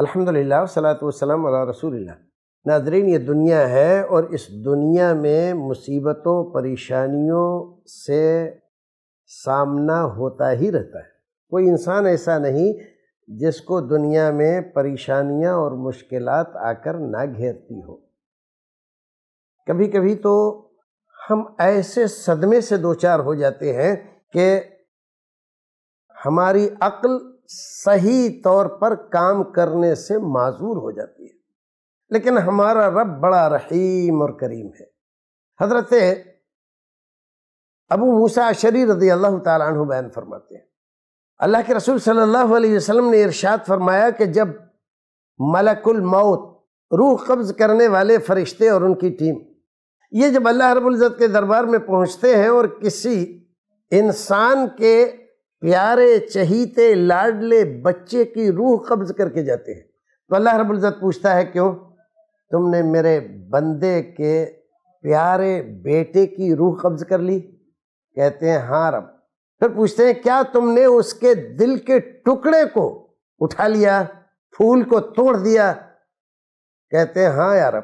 अल्हम्दुलिल्लाह सलात वसलाम अला रसूलिल्लाह नादरीन ये दुनिया है और इस दुनिया में मुसीबतों परेशानियों से सामना होता ही रहता है कोई इंसान ऐसा नहीं जिसको दुनिया में परेशानियां और मुश्किल आकर ना घेरती हो कभी कभी तो हम ऐसे सदमे से दो चार हो जाते हैं कि हमारी अक्ल सही तौर पर काम करने से माजूर हो जाती है लेकिन हमारा रब बड़ा रहीम और करीम है हजरत अबू मूसा शरी रदी अल्लाह तु बयान फरमाते हैं अल्लाह के रसूल सल्लल्लाहु अलैहि वसल्लम ने इरशाद फरमाया कि जब मलकुल मौत रूह कब्ज़ करने वाले फरिश्ते और उनकी टीम ये जब अल्लाह रबुल्ज़त के दरबार में पहुँचते हैं और किसी इंसान के प्यारे चहीते लाडले बच्चे की रूह कब्ज करके जाते हैं तो अल्लाह रबुल्ज़त पूछता है क्यों तुमने मेरे बंदे के प्यारे बेटे की रूह कब्ज कर ली कहते हैं हाँ रब फिर पूछते हैं क्या तुमने उसके दिल के टुकड़े को उठा लिया फूल को तोड़ दिया कहते हैं हाँ यार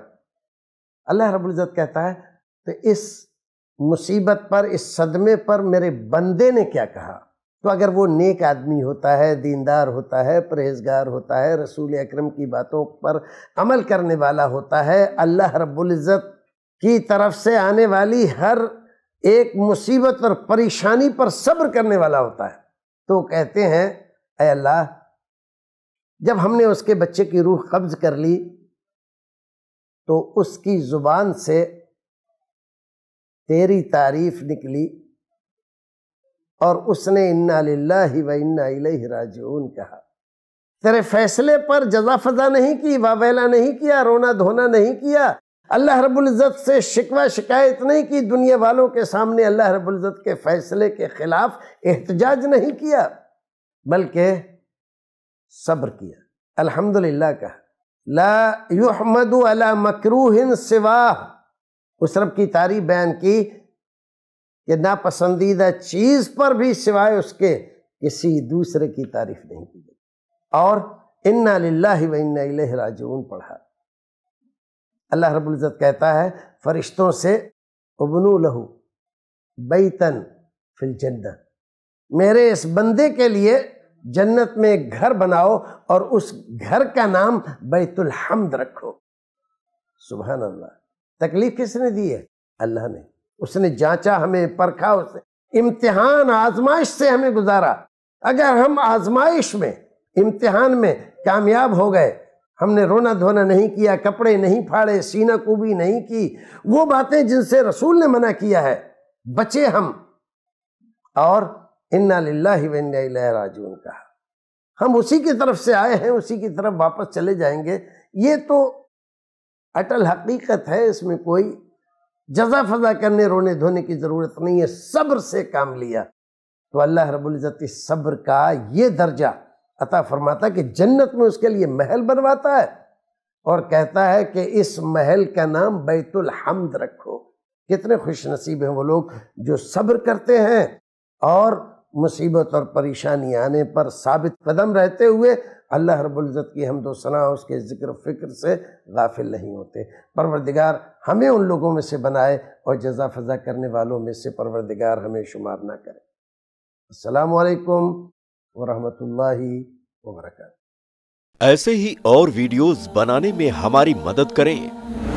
अल्लाह रबुल्ज़त कहता है तो इस मुसीबत पर इस सदमे पर मेरे बंदे ने क्या कहा तो अगर वो नेक आदमी होता है दीनदार होता है परहेजगार होता है रसूल अकरम की बातों पर अमल करने वाला होता है अल्लाह रब्ज़त की तरफ से आने वाली हर एक मुसीबत और परेशानी पर सब्र करने वाला होता है तो कहते हैं अय अल्लाह जब हमने उसके बच्चे की रूह कब्ज कर ली तो उसकी ज़ुबान से तेरी तारीफ निकली और उसने इन्ना लाही व इन्ना राजून कहा तेरे फैसले पर जजा फजा नहीं की वावेला नहीं किया रोना धोना नहीं किया अल्लाह रबुल्ज़त से शिकवा शिकायत नहीं की दुनिया वालों के सामने अल्लाह रबुल्ज़त के फैसले के ख़िलाफ़ एहतजाज नहीं किया बल्कि सब्र किया अल्हम्दुलिल्लाह कहा ला युहमदु अला मकरूहिन सिवा उस रब की तारीफ बयान की कि ना पसंदीदा चीज़ पर भी सिवाय उसके किसी दूसरे की तारीफ नहीं की गई और इन्ना लाही व इन्ना राजून पढ़ा अल्लाह रबुल्ज़त कहता है फरिश्तों से उबनू लहू बैतन फिल जन्नत मेरे इस बंदे के लिए जन्नत में एक घर बनाओ और उस घर का नाम बैतुल हमद रखो सुबह अल्लाह तकलीफ किसने दी है अल्लाह ने उसने जांचा हमें परखा उसने इम्तिहान आजमाइश से हमें गुजारा अगर हम आजमाइश में इम्तिहान में कामयाब हो गए हमने रोना धोना नहीं किया कपड़े नहीं फाड़े सीना कूबी नहीं की वो बातें जिनसे रसूल ने मना किया है बचे हम और इन्ना लाला राजून कहा हम उसी की तरफ से आए हैं उसी की तरफ वापस चले जाएंगे ये तो अटल हकीकत है इसमें कोई जजा फजा करने रोने धोने की ज़रूरत नहीं है सब्र से काम लिया तो अल्लाह रबुल्ज़त इस सब्र का ये दर्जा अता फरमाता कि जन्नत में उसके लिए महल बनवाता है और कहता है कि इस महल का नाम बैतुल हमद रखो कितने खुश नसीब हैं वो लोग जो सब्र करते हैं और मुसीबत और परेशानी आने पर साबित कदम रहते हुए अल्लाह रब्ज़त की हम दो सना उसके ज़िक्र फ़िक्र से गाफिल नहीं होते परवरदिगार हमें उन लोगों में से बनाए और जजा फजा करने वालों में से परवरदिगार हमें शुमार ना करें असलकम वरहल वबरक ऐसे ही और वीडियोज़ बनाने में हमारी मदद करें